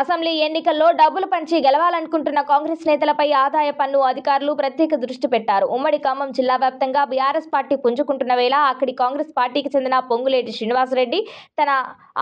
assembly ఎన్నికల్లో డబ్బులు పంచి గెలవాలనుకుంటున్న కాంగ్రెస్ నేతలపై ఆదాయ పన్ను అధికారులు ప్రత్యేక దృష్టి పెట్టారు ఉమ్మడి ఖమ్మం జిల్లా వ్యాప్తంగా బీఆర్ఎస్ పార్టీ పుంజుకుంటున్న వేళ అక్కడి కాంగ్రెస్ పార్టీకి చెందిన పొంగులేటి శ్రీనివాసరెడ్డి తన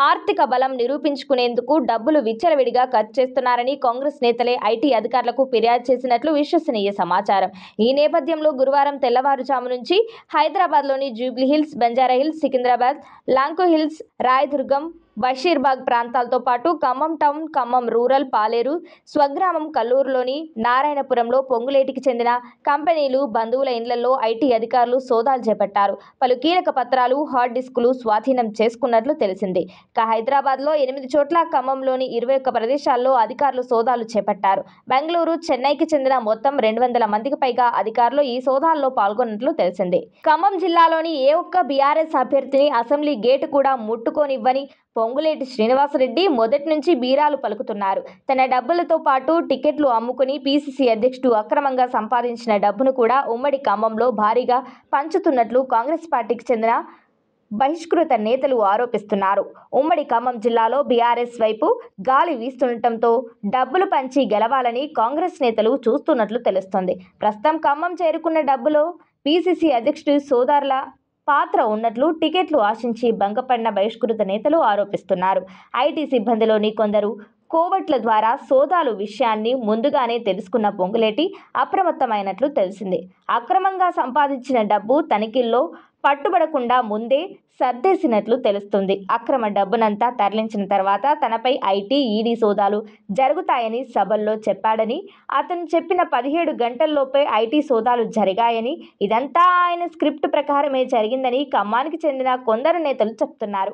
ఆర్థిక బలం నిరూపించుకునేందుకు డబ్బులు విచ్చలవిడిగా ఖర్చు చేస్తున్నారని కాంగ్రెస్ నేతలే ఐటీ అధికారులకు ఫిర్యాదు చేసినట్లు విశ్వసనీయ సమాచారం ఈ నేపథ్యంలో గురువారం తెల్లవారుజాము నుంచి హైదరాబాద్లోని జూబ్లీహిల్స్ బంజారాహిల్స్ సికింద్రాబాద్ లాంకో హిల్స్ రాయదుర్గం బషీర్బాగ్ ప్రాంతాలతో పాటు ఖమ్మం టౌన్ ఖమ్మం రూరల్ పాలేరు స్వగ్రామం కల్లూరులోని నారాయణపురంలో పొంగులేటికి చెందిన కంపెనీలు బంధువుల ఇండ్లలో ఐటీ అధికారులు సోదాలు చేపట్టారు పలు కీలక పత్రాలు హార్డ్ డిస్కులు స్వాధీనం చేసుకున్నట్లు తెలిసింది ఇక హైదరాబాద్లో ఎనిమిది చోట్ల ఖమ్మంలోని ఇరవై ఒక్క ప్రదేశాల్లో అధికారులు సోదాలు చేపట్టారు బెంగళూరు చెన్నైకి చెందిన మొత్తం రెండు వందల మందికి పైగా అధికారులు ఈ సోదాల్లో పాల్గొన్నట్లు తెలిసింది ఖమ్మం జిల్లాలోని ఏ ఒక్క బీఆర్ఎస్ అభ్యర్థిని అసెంబ్లీ గేటు కూడా ముట్టుకోనివ్వని పొంగులేటి శ్రీనివాసరెడ్డి మొదటి నుంచి బీరాలు పలుకుతున్నారు తన డబ్బులతో పాటు టికెట్లు అమ్ముకుని పీసీసీ అధ్యక్షుడు అక్రమంగా సంపాదించిన డబ్బును కూడా ఉమ్మడి ఖమ్మంలో భారీగా పంచుతున్నట్లు కాంగ్రెస్ పార్టీకి చెందిన బహిష్కృత నేతలు ఆరోపిస్తున్నారు ఉమ్మడి ఖమ్మం జిల్లాలో బీఆర్ఎస్ వైపు గాలి వీస్తుండటంతో డబ్బులు పంచి గెలవాలని కాంగ్రెస్ నేతలు చూస్తున్నట్లు తెలుస్తోంది ప్రస్తుతం ఖమ్మం చేరుకున్న డబ్బులో పీసీసీ అధ్యక్షుడు సోదార్ల పాత్ర ఉన్నట్లు టికెట్లు ఆశించి భంగపడిన బహిష్కృత నేతలు ఆరోపిస్తున్నారు ఐటీ సిబ్బందిలోని కొందరు కోవట్ల ద్వారా సోదాలు విషయాన్ని ముందుగానే తెలుసుకున్న పొంగులేటి అప్రమత్తమైనట్లు తెలిసింది అక్రమంగా సంపాదించిన డబ్బు తనిఖీల్లో పట్టుబడకుండా ముందే సర్దేసినట్లు తెలుస్తుంది అక్రమ డబ్బునంతా తరలించిన తర్వాత తనపై ఐటీ ఈడీ సోదాలు జరుగుతాయని సభల్లో చెప్పాడని అతను చెప్పిన పదిహేడు గంటల్లోపే ఐటీ సోదాలు జరిగాయని ఇదంతా ఆయన స్క్రిప్ట్ ప్రకారమే జరిగిందని ఖమ్మానికి చెందిన కొందరు నేతలు చెప్తున్నారు